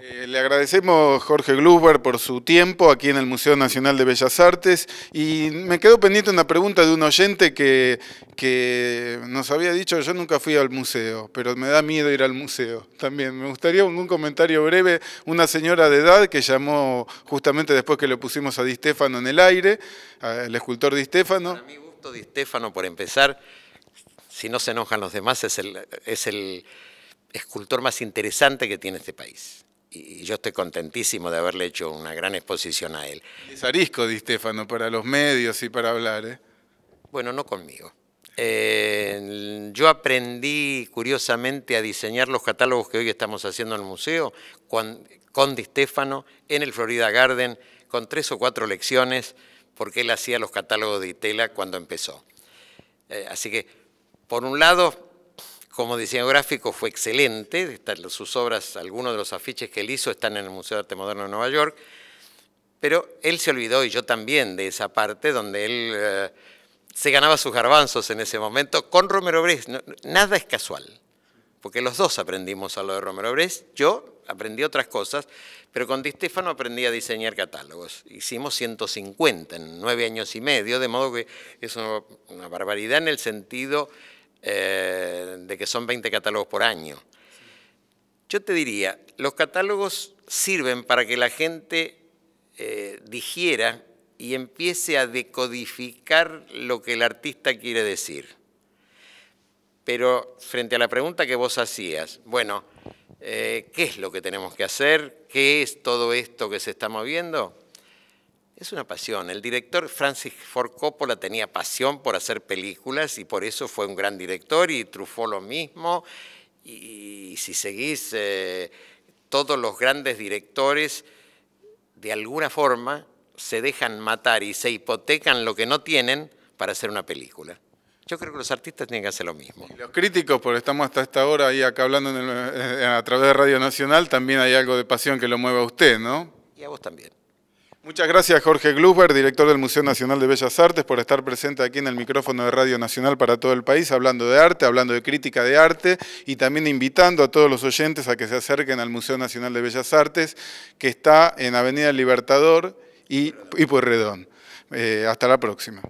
Eh, le agradecemos Jorge Gluber por su tiempo aquí en el Museo Nacional de Bellas Artes y me quedó pendiente una pregunta de un oyente que, nos había dicho yo nunca fui al museo, pero me da miedo ir al museo también. Me gustaría un, comentario breve, una señora de edad que llamó justamente después que le pusimos a Di Stefano en el aire, el escultor Di Stefano. A mi gusto Di Stefano, por empezar, si no se enojan los demás, es el, es el escultor más interesante que tiene este país y yo estoy contentísimo de haberle hecho una gran exposición a él. Es arisco Di Stefano para los medios y para hablar. ¿eh? Bueno, no conmigo. Eh, yo aprendí curiosamente a diseñar los catálogos que hoy estamos haciendo en el museo con, Di Stefano en el Florida Garden con tres o cuatro lecciones porque él hacía los catálogos de Itela cuando empezó. Eh, así que, por un lado, como diseñador gráfico fue excelente, sus obras, algunos de los afiches que él hizo están en el Museo de Arte Moderno de Nueva York, pero él se olvidó, y yo también, de esa parte donde él eh, se ganaba sus garbanzos en ese momento con Romero Bres, nada es casual, porque los dos aprendimos a lo de Romero Bres, Yo aprendí otras cosas, pero con Di Stefano aprendí a diseñar catálogos. Hicimos 150 en nueve años y medio, de modo que es una barbaridad en el sentido eh, de que son 20 catálogos por año. Yo te diría, los catálogos sirven para que la gente eh, digiera y empiece a decodificar lo que el artista quiere decir. Pero frente a la pregunta que vos hacías, bueno, eh, ¿qué es lo que tenemos que hacer? ¿Qué es todo esto que se está moviendo? Es una pasión. El director Francis Ford Coppola tenía pasión por hacer películas y por eso fue un gran director y trufó lo mismo. Y, si seguís, eh, todos los grandes directores de alguna forma se dejan matar y se hipotecan lo que no tienen para hacer una película. Yo creo que los artistas tienen que hacer lo mismo. Y los críticos, porque estamos hasta esta hora ahí acá hablando eh, a través de Radio Nacional, también hay algo de pasión que lo mueva a usted, ¿no? Y a vos también. Muchas gracias Jorge Gluber, director del Museo Nacional de Bellas Artes, por estar presente aquí en el micrófono de Radio Nacional para todo el país, hablando de arte, hablando de crítica de arte y también invitando a todos los oyentes a que se acerquen al Museo Nacional de Bellas Artes, que está en Avenida Libertador y, y Pueyrredón. Eh, hasta la próxima.